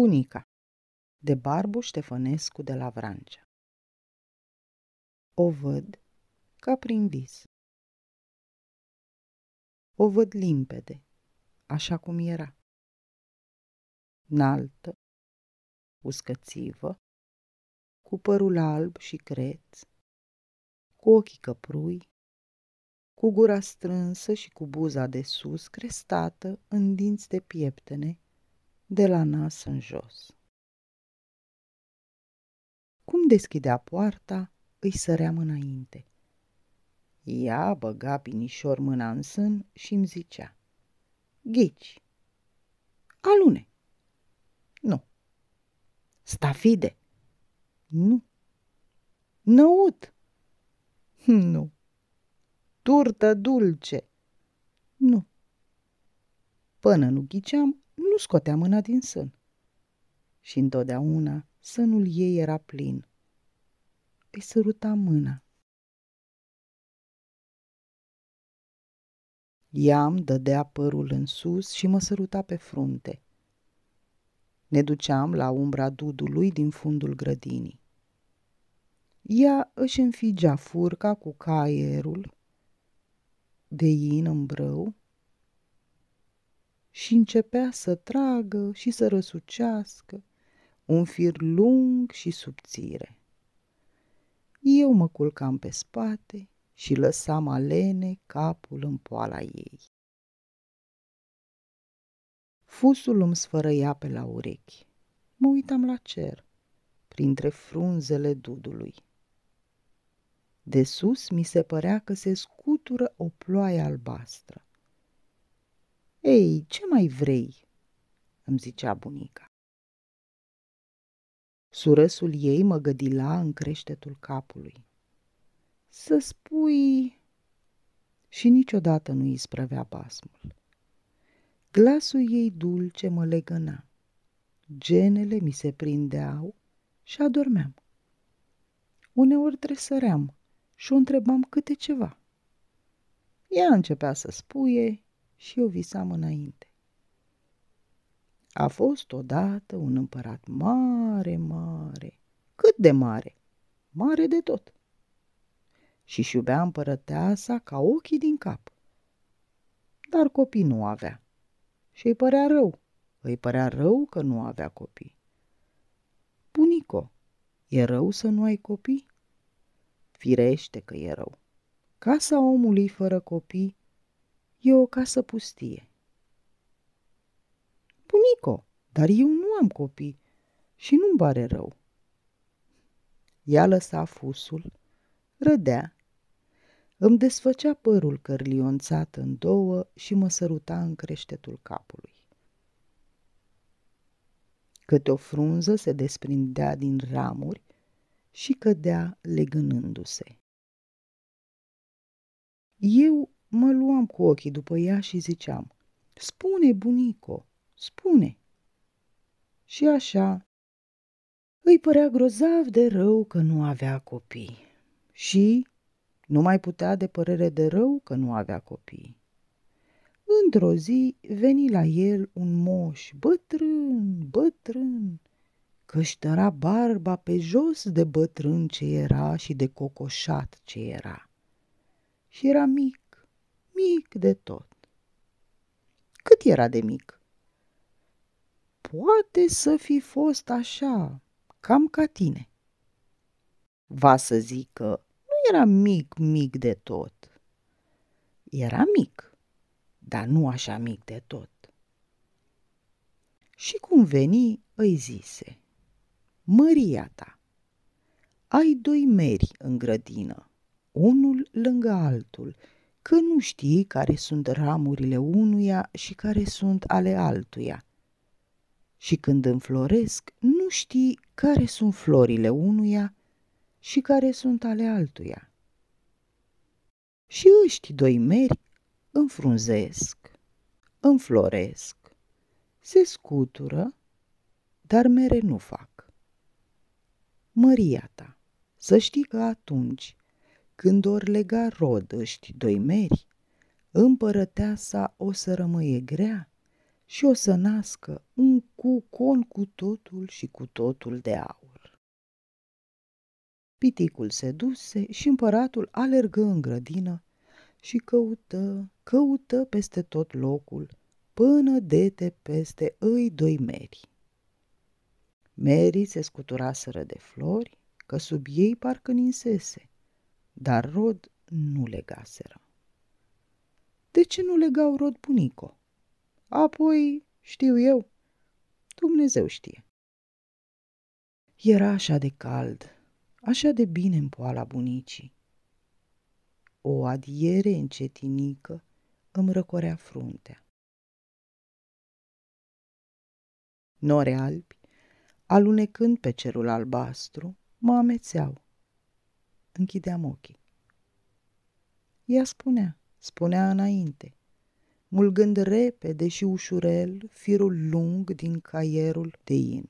Bunica de Barbu Ștefănescu de la Vrancea O văd ca prin vis. O văd limpede, așa cum era. Înaltă, uscățivă, cu părul alb și creț, cu ochii căprui, cu gura strânsă și cu buza de sus crestată în dinți de pieptene de la nas în jos. Cum deschidea poarta, îi săream înainte. Ea băga pinișor mâna în sân și îmi zicea, Ghici, alune, nu, stafide, nu, năut, nu, turtă dulce, nu. Până nu ghiceam, scotea mâna din sân. Și întotdeauna sânul ei era plin. Îi săruta mâna. Ea îmi dădea părul în sus și mă săruta pe frunte. Ne duceam la umbra dudului din fundul grădinii. Ea își înfigea furca cu caierul, de in în brâu și începea să tragă și să răsucească un fir lung și subțire. Eu mă culcam pe spate și lăsam alene capul în poala ei. Fusul îmi sfărăia pe la urechi. Mă uitam la cer, printre frunzele dudului. De sus mi se părea că se scutură o ploaie albastră. Ei, ce mai vrei?" îmi zicea bunica. Surăsul ei mă gădila în creștetul capului. Să spui... Și niciodată nu îi sprăvea basmul. Glasul ei dulce mă legăna. Genele mi se prindeau și adormeam. Uneori tresăream și o întrebam câte ceva. Ea începea să spuie și o visam înainte. A fost odată un împărat mare, mare, cât de mare, mare de tot. Și își iubea împărăteasa ca ochii din cap. Dar copii nu avea și îi părea rău. Îi părea rău că nu avea copii. Bunico, e rău să nu ai copii? Firește că e rău. Casa omului fără copii E o casă pustie. Bunico, dar eu nu am copii și nu-mi pare rău. Ea lăsa fusul, rădea, îmi desfăcea părul cărlionțat în două și mă săruta în creștetul capului. Câte o frunză se desprindea din ramuri și cădea legânându-se. Eu Mă luam cu ochii după ea și ziceam, Spune, bunico, spune! Și așa, îi părea grozav de rău că nu avea copii și nu mai putea de părere de rău că nu avea copii. Într-o zi veni la el un moș bătrân, bătrân, căștăra barba pe jos de bătrân ce era și de cocoșat ce era. Și era mic mic de tot. Cât era de mic? Poate să fi fost așa, cam ca tine. Va să zic că nu era mic, mic de tot. Era mic, dar nu așa mic de tot. Și cum veni, îi zise, Măria ta, ai doi meri în grădină, unul lângă altul că nu știi care sunt ramurile unuia și care sunt ale altuia. Și când înfloresc, nu știi care sunt florile unuia și care sunt ale altuia. Și ăști doi meri înfrunzesc, înfloresc, se scutură, dar mere nu fac. Măria ta, să știi că atunci când or lega rodăști doi meri, împărăteasa o să rămâie grea și o să nască un cucon cu totul și cu totul de aur. Piticul se duse și împăratul alergă în grădină și căută, căută peste tot locul, până dete peste îi doi meri. Merii se scuturaseră de flori, că sub ei parcă ninsese, dar rod nu legaseră. De ce nu legau rod bunico? Apoi, știu eu, Dumnezeu știe. Era așa de cald, așa de bine în poala bunicii. O adiere încetinică îmi răcorea fruntea. Nore albi, alunecând pe cerul albastru, mă amețeau închideam ochii. Ea spunea, spunea înainte, mulgând repede și ușurel firul lung din caierul de in.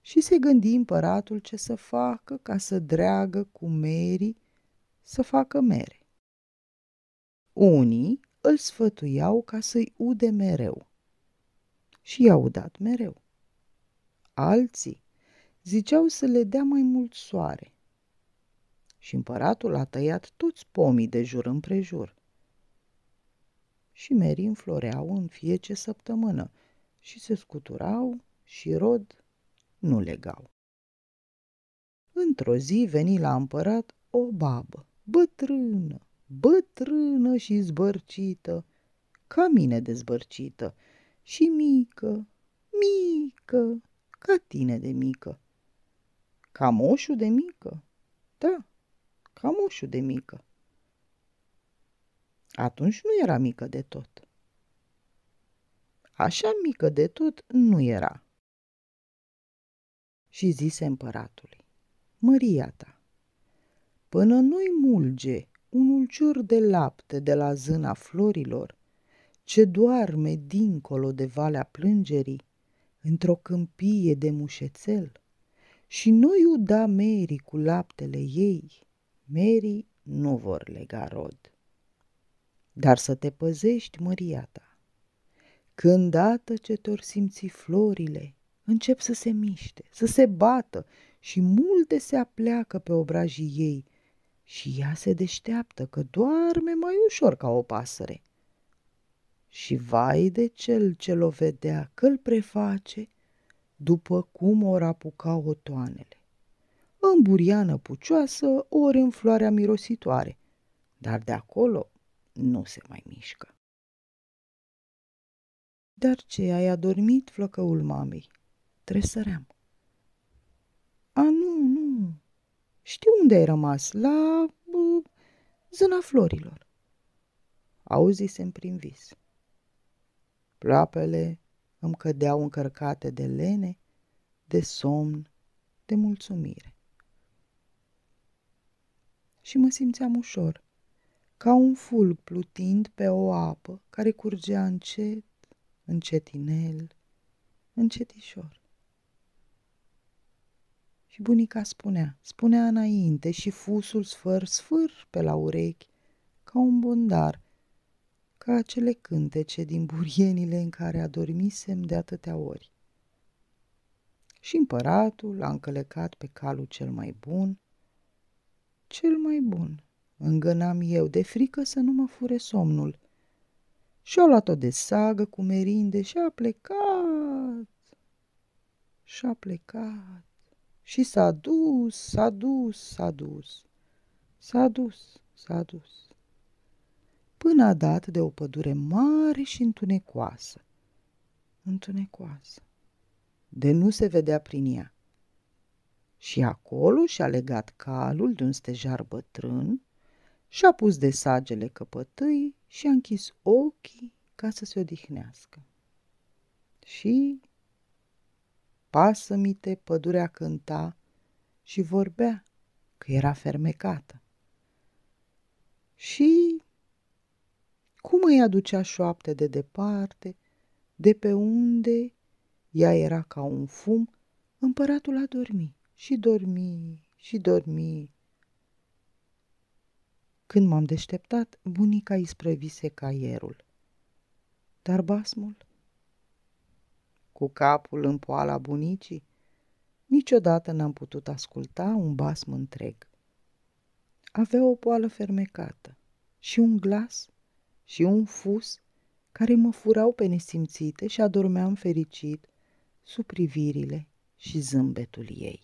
Și se gândi împăratul ce să facă ca să dreagă cu merii să facă mere. Unii îl sfătuiau ca să-i ude mereu și i-a udat mereu. Alții ziceau să le dea mai mult soare și împăratul a tăiat toți pomii de jur împrejur. Și merii înfloreau în fiece săptămână și se scuturau și rod nu legau. Într-o zi veni la împărat o babă, bătrână, bătrână și zbărcită, ca mine dezbărcită, și mică, mică, ca tine de mică, ca moșu de mică, da, ca moșu de mică. Atunci nu era mică de tot. Așa mică de tot nu era. Și zise împăratului, Măria ta, până noi mulge un ulcior de lapte de la zâna florilor, ce doarme dincolo de valea plângerii, într-o câmpie de mușețel, și noi uda merii cu laptele ei, Meri nu vor lega rod. Dar să te păzești, măria ta. Când dată ce te simți florile, încep să se miște, să se bată și multe se apleacă pe obrajii ei și ea se deșteaptă că doarme mai ușor ca o pasăre. Și vai de cel ce l-o vedea că-l preface după cum o apuca o toanele în buriană pucioasă, ori în floarea mirositoare, dar de acolo nu se mai mișcă. Dar ce ai adormit, flăcăul mamei? Tresăream. A, nu, nu. Știu unde ai rămas, la bă, zâna florilor. Auzisem prin vis. Ploapele îmi cădeau încărcate de lene, de somn, de mulțumire și mă simțeam ușor, ca un fulg plutind pe o apă care curgea încet, încetinel, încetișor. Și bunica spunea, spunea înainte și fusul sfâr, sfâr pe la urechi, ca un bondar, ca acele cântece din burienile în care adormisem de atâtea ori. Și împăratul a încălecat pe calul cel mai bun, cel mai bun. Îngânam eu de frică să nu mă fure somnul. Și-a luat-o de sagă cu merinde și a plecat. Și-a plecat. Și s-a dus, s-a dus, s-a dus. S-a dus, s-a dus. Până a dat de o pădure mare și întunecoasă. Întunecoasă. De nu se vedea prin ea și acolo și-a legat calul de un stejar bătrân și-a pus de sagele căpătâi și-a închis ochii ca să se odihnească. Și pasămite pădurea cânta și vorbea că era fermecată. Și cum îi aducea șoapte de departe, de pe unde ea era ca un fum, împăratul a dormit și dormi și dormi. Când m-am deșteptat, bunica isprăvise caierul. Dar basmul? Cu capul în poala bunicii, niciodată n-am putut asculta un basm întreg. Avea o poală fermecată și un glas și un fus care mă furau pe nesimțite și adormeam fericit sub privirile și zâmbetul ei.